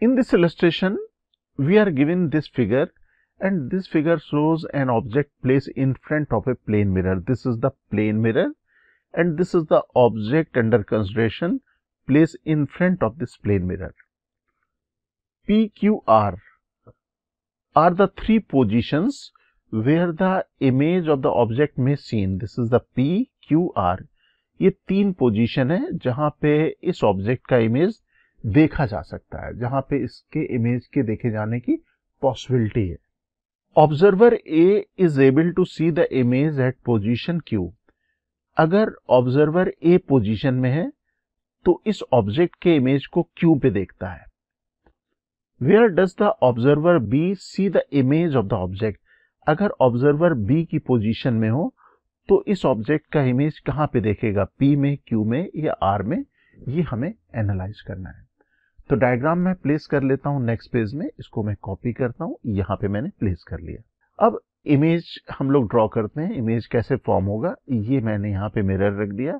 In this illustration, we are given this figure and this figure shows an object placed in front of a plane mirror. This is the plane mirror and this is the object under consideration placed in front of this plane mirror. PQR are the three positions where the image of the object may seen. This is the PQR. ये तीन position है जहां पे इस object का image देखा जा सकता है जहां पे इसके इमेज के देखे जाने की पॉसिबिलिटी है observer A is able to see the image at position Q अगर ऑब्जर्वर ए पोजीशन में है तो इस ऑब्जेक्ट के इमेज को क्यू पे देखता है where does the observer B see the image of the object अगर ऑब्जर्वर बी की पोजीशन में हो तो इस ऑब्जेक्ट का इमेज कहां पे देखेगा पी में क्यू में या आर में ये हमें एनालाइज करना है तो डायग्राम मैं प्लेस कर लेता हूं नेक्स्ट पेज में इसको मैं कॉपी करता हूँ यहाँ पे मैंने प्लेस कर लिया अब इमेज हम लोग ड्रॉ करते हैं इमेज कैसे फॉर्म होगा ये मैंने यहाँ पे मिरर रख दिया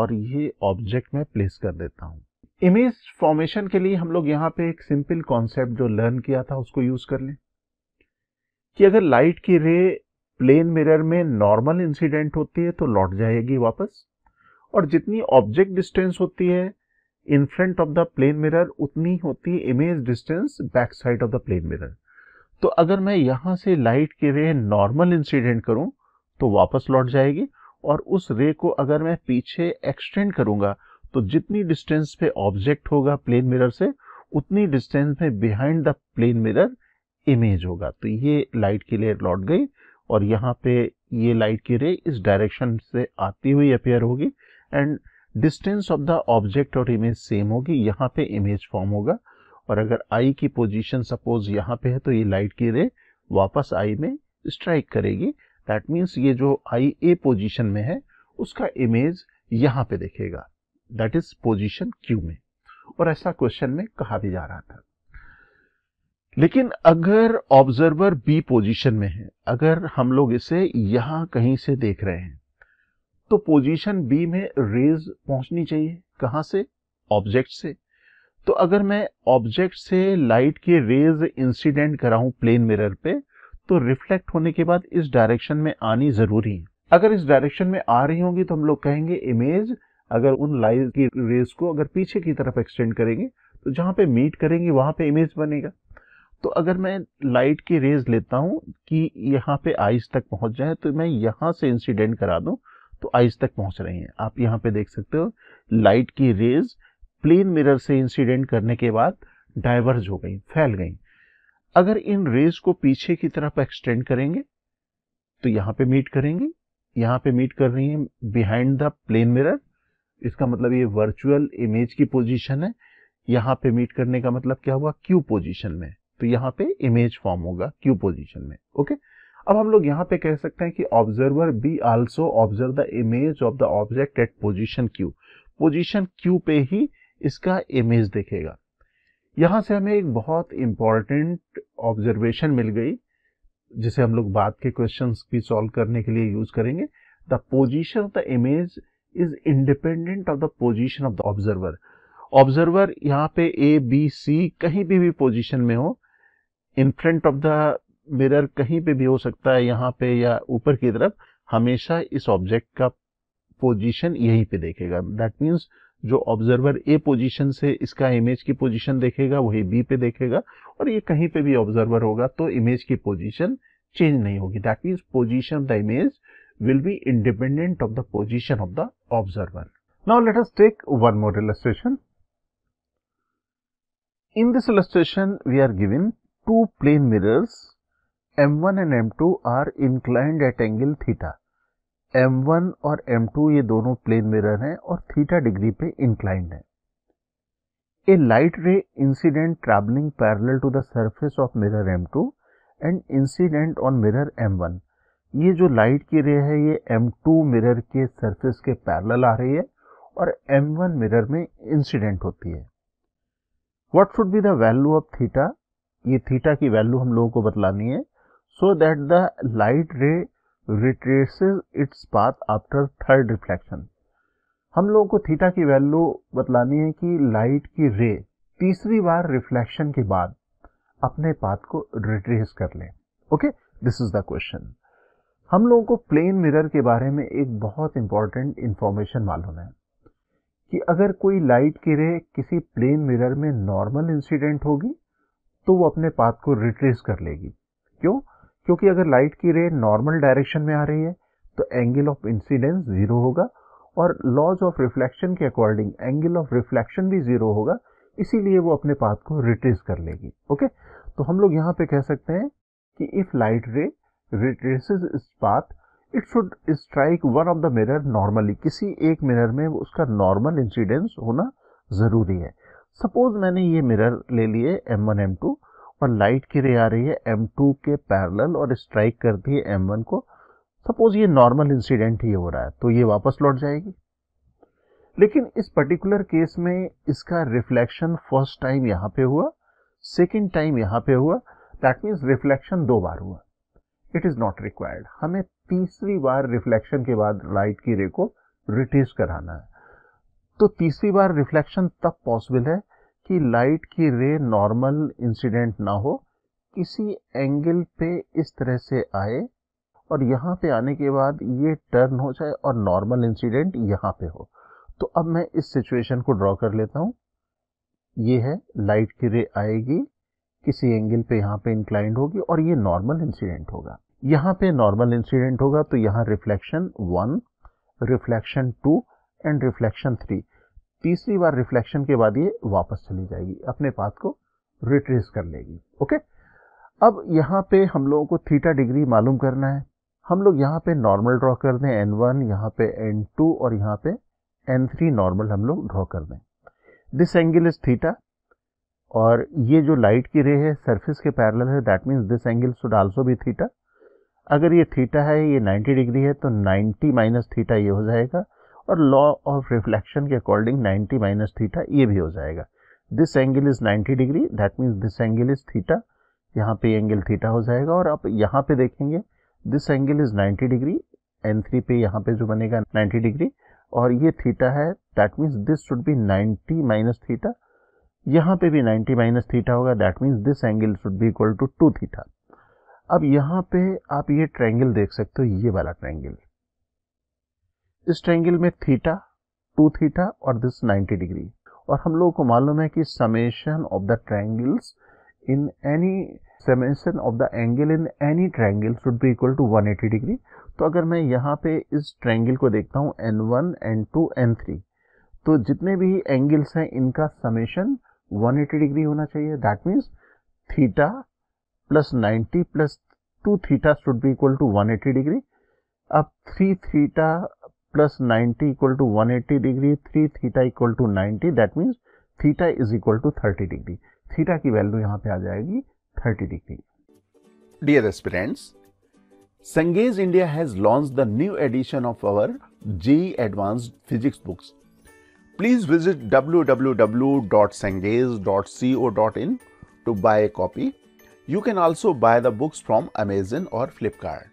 और ये ऑब्जेक्ट में प्लेस कर देता हूँ इमेज फॉर्मेशन के लिए हम लोग यहाँ पे एक सिंपल कॉन्सेप्ट जो लर्न किया था उसको यूज कर लें कि अगर लाइट की रे प्लेन मिरर में नॉर्मल इंसिडेंट होती है तो लौट जाएगी वापस और जितनी ऑब्जेक्ट डिस्टेंस होती है in front of the plane mirror उतनी होती है image distance back side of the plane mirror तो अगर मैं यहां से लाइट के रे नॉर्मल इंसिडेंट करूं तो वापस लौट जाएगी और उस रे को अगर मैं पीछे एक्सटेंड करूंगा तो जितनी डिस्टेंस पे ऑब्जेक्ट होगा प्लेन मिरर से उतनी डिस्टेंस में behind the plane mirror image होगा तो ये लाइट की लेयर लौट गई और यहाँ पे ये लाइट की रे इस डायरेक्शन से आती हुई अपेयर होगी and distance of the object और इमेज सेम होगी यहाँ पे इमेज फॉर्म होगा और अगर आई की पोजीशन सपोज यहाँ पे है तो ये लाइट की रे वापस आई में स्ट्राइक करेगी दैट मीन्स ये जो आई ए पोजिशन में है उसका इमेज यहाँ पे देखेगा दैट इज पोजिशन क्यू में और ऐसा क्वेश्चन में कहा भी जा रहा था लेकिन अगर ऑब्जर्वर बी पोजीशन में है अगर हम लोग इसे यहां कहीं से देख रहे हैं तो पोजीशन बी में रेज पहुंचनी चाहिए कहां से ऑब्जेक्ट से तो अगर मैं ऑब्जेक्ट से लाइट के रेज इंसिडेंट कराऊं प्लेन मिरर पे तो रिफ्लेक्ट होने के बाद इस डायरेक्शन में आनी जरूरी है अगर इस डायरेक्शन में आ रही होंगी तो हम लोग कहेंगे इमेज अगर उन लाइट की रेज को अगर पीछे की तरफ एक्सटेंड करेंगे तो जहां पे मीट करेंगे वहां पे इमेज बनेगा तो अगर मैं लाइट की रेज लेता हूं कि यहां पे आइज तक पहुंच जाए तो मैं यहां से इंसिडेंट करा दूं तो आइज तक पहुंच रही हैं आप यहाँ पे देख सकते हो लाइट की रेज प्लेन मिरर से इंसिडेंट करने के बाद डाइवर्ज हो गई फैल गई अगर इन रेज को पीछे की तरफ एक्सटेंड करेंगे तो यहाँ पे मीट करेंगे यहाँ पे मीट कर रही है बिहाइंड द प्लेन मिरर इसका मतलब ये वर्चुअल इमेज की पोजिशन है यहाँ पे मीट करने का मतलब क्या हुआ क्यू पोजिशन में तो यहाँ पे इमेज फॉर्म होगा क्यू पोजिशन में ओके okay? अब हम लोग यहाँ पे कह सकते हैं कि observer be also observe the image of the object at position Q position Q पे ही इसका इमेज देखेगा यहां से हमें एक बहुत इंपॉर्टेंट ऑब्जर्वेशन मिल गई जिसे हम लोग बाद के क्वेश्चन भी सॉल्व करने के लिए यूज करेंगे the position of the image is independent of the position of the observer observer यहाँ पे ए बी सी कहीं भी भी पोजिशन में हो in front of the mirror कहीं पे भी हो सकता है यहाँ पे या ऊपर की तरफ हमेशा इस ऑब्जेक्ट का पोजीशन यहीं पे देखेगा दैट मीन्स जो ऑब्जर्वर ए पोजीशन से इसका इमेज की पोजीशन देखेगा वही बी पे देखेगा और ये कहीं पे भी ऑब्जर्वर होगा तो इमेज की पोजीशन चेंज नहीं होगी that means position of the image will be independent of the position of the observer now let us take one more illustration. In this illustration, we are given two plane mirrors m1 and m2 are inclined at angle theta m1 और m2 ये दोनों plane mirror हैं और theta degree पे inclined है a light ray incident travelling parallel to the surface of mirror m2 and incident on mirror m1 ये जो light की रे है ये m2 मिरर के सर्फेस के पैरल आ रही है और m1 मिरर में इंसिडेंट होती है what should be the value of theta ये थीटा की वैल्यू हम लोगों को बतलानी है so that the light ray retraces its path after third reflection. हम लोगों को थीटा की वैल्यू बतलानी है कि लाइट की रे तीसरी बार रिफ्लेक्शन के बाद अपने पाथ को रिट्रेस कर ले okay this is the question हम लोगों को प्लेन मिरर के बारे में एक बहुत इंपॉर्टेंट इंफॉर्मेशन मालूम है कि अगर कोई लाइट की रे किसी प्लेन मिरर में नॉर्मल इंसिडेंट होगी तो वो अपने पाथ को रिट्रेस कर लेगी क्यों क्योंकि अगर लाइट की रे नॉर्मल डायरेक्शन में आ रही है तो एंगल ऑफ इंसिडेंस जीरो होगा और लॉज ऑफ रिफ्लेक्शन के अकॉर्डिंग एंगल ऑफ रिफ्लेक्शन भी जीरो होगा इसीलिए वो अपने पाथ को रिट्रेस कर लेगी ओके तो हम लोग यहाँ पे कह सकते हैं कि इफ लाइट रे रिट्रेस इस path it should strike one of the mirror normally किसी एक मिरर में उसका नॉर्मल इंसिडेंस होना ज़रूरी है सपोज मैंने ये मिरर ले लिए एम वन एम टू और लाइट की रे आ रही है M2 के पैरेलल और स्ट्राइक कर दी है M1 को सपोज ये नॉर्मल इंसिडेंट ही हो रहा है तो ये वापस लौट जाएगी लेकिन इस पर्टिकुलर केस में इसका रिफ्लेक्शन फर्स्ट टाइम यहाँ पे हुआ सेकेंड टाइम यहाँ पे हुआ दैट मीन्स रिफ्लेक्शन दो बार हुआ इट इज़ नॉट रिक्वायर्ड हमें तीसरी बार रिफ्लेक्शन के बाद लाइट की रे को रिट्रीव कराना है तो तीसरी बार रिफ्लेक्शन तब पॉसिबल है कि लाइट की रे नॉर्मल इंसिडेंट ना हो किसी एंगल पे इस तरह से आए और यहाँ पे आने के बाद ये टर्न हो जाए और नॉर्मल इंसिडेंट यहाँ पे हो तो अब मैं इस सिचुएशन को ड्रॉ कर लेता हूँ ये है लाइट की रे आएगी किसी एंगल पे यहाँ पे इंक्लाइंड होगी और ये नॉर्मल इंसिडेंट होगा यहाँ पे नॉर्मल इंसिडेंट होगा तो यहाँ reflection one reflection two and reflection three तीसरी बार रिफ्लेक्शन के बाद ये वापस चली जाएगी अपने पाथ को रिट्रेस कर लेगी ओके अब यहाँ पे हम लोगों को थीटा डिग्री मालूम करना है हम लोग यहाँ पे नॉर्मल ड्रॉ कर दें एन वन यहाँ पे एन टू और यहाँ पे एन थ्री नॉर्मल हम लोग ड्रॉ कर दें दिस एंगल इज थीटा और ये जो लाइट की रे है सरफेस के पैरल है that means this angle should also भी थीटा अगर ये थीटा है ये 90 डिग्री है तो 90 माइनस थीटा ये हो जाएगा और लॉ ऑफ रिफ्लेक्शन के अकॉर्डिंग 90 माइनस थीटा ये भी हो जाएगा this angle is 90 degree that means this angle is theta यहाँ पे एंगल थीटा हो जाएगा और आप यहाँ पे देखेंगे this angle is 90 degree N three पे यहाँ पे जो बनेगा 90 डिग्री और ये थीटा है that means this should be 90 minus theta यहाँ पे भी 90 माइनस थीटा होगा that means this angle should be equal to two theta अब यहाँ पे आप ये ट्रैंगल देख सकते हो ये वाला ट्रैंगल इस ट्रेंगल में थीटा टू थीटा और दिस 90 डिग्री और हम लोगों को मालूम है कि summation of the triangles in any summation of the angle in any triangle should be equal to 180 degree तो अगर मैं यहाँ पे इस ट्रायंगल को देखता हूँ N one N two N three तो जितने भी एंगल्स हैं इनका समेशन 180 डिग्री होना चाहिए that means theta plus 90 plus two theta should be equal to 180 degree अब three theta plus 90 equal to 180 degree 3 theta equal to 90 that means theta is equal to 30 degree theta value value यहाँ पे आ 30 degree Dear aspirants, Sangays India has launched the new edition of our G Advanced Physics books. Please visit www.sangays.co.in to buy a copy. You can also buy the books from Amazon or Flipkart.